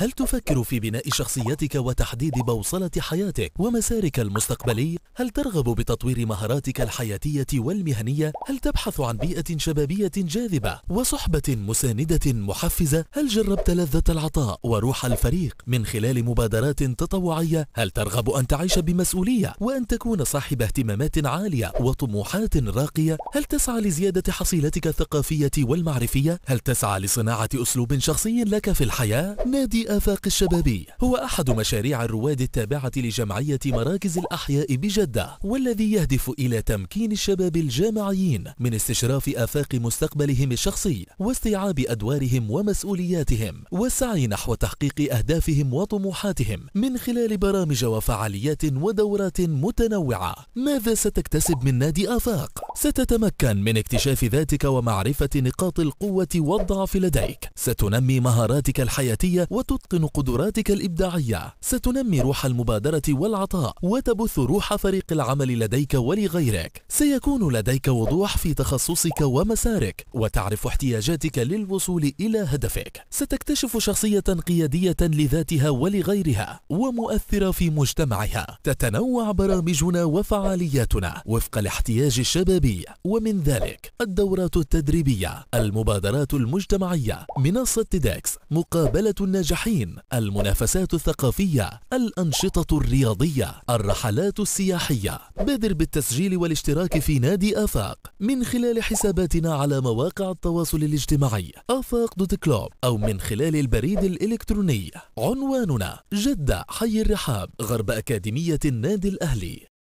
هل تفكر في بناء شخصيتك وتحديد بوصلة حياتك ومسارك المستقبلي؟ هل ترغب بتطوير مهاراتك الحياتية والمهنية؟ هل تبحث عن بيئة شبابية جاذبة وصحبة مساندة محفزة؟ هل جربت لذة العطاء وروح الفريق من خلال مبادرات تطوعية؟ هل ترغب أن تعيش بمسؤولية وأن تكون صاحب اهتمامات عالية وطموحات راقية؟ هل تسعى لزيادة حصيلتك الثقافية والمعرفية؟ هل تسعى لصناعة أسلوب شخصي لك في الحياة؟ نادي الآفاق الشبابي هو أحد مشاريع الرواد التابعة لجمعية مراكز الأحياء بجدة والذي يهدف إلى تمكين الشباب الجامعيين من استشراف آفاق مستقبلهم الشخصي واستيعاب أدوارهم ومسؤولياتهم والسعي نحو تحقيق أهدافهم وطموحاتهم من خلال برامج وفعاليات ودورات متنوعة ماذا ستكتسب من نادي آفاق؟ ستتمكن من اكتشاف ذاتك ومعرفة نقاط القوة والضعف لديك ستنمي مهاراتك الحياتية وتتقن قدراتك الإبداعية ستنمي روح المبادرة والعطاء وتبث روح فريق العمل لديك ولغيرك سيكون لديك وضوح في تخصصك ومسارك وتعرف احتياجاتك للوصول إلى هدفك ستكتشف شخصية قيادية لذاتها ولغيرها ومؤثرة في مجتمعها تتنوع برامجنا وفعالياتنا وفق الاحتياج الشبابي العربي ومن ذلك الدورات التدريبية المبادرات المجتمعية منصة تيدكس مقابلة الناجحين المنافسات الثقافية الأنشطة الرياضية الرحلات السياحية بادر بالتسجيل والاشتراك في نادي آفاق من خلال حساباتنا على مواقع التواصل الاجتماعي آفاق دوت كلوب أو من خلال البريد الإلكتروني عنواننا جدة حي الرحاب غرب أكاديمية النادي الأهلي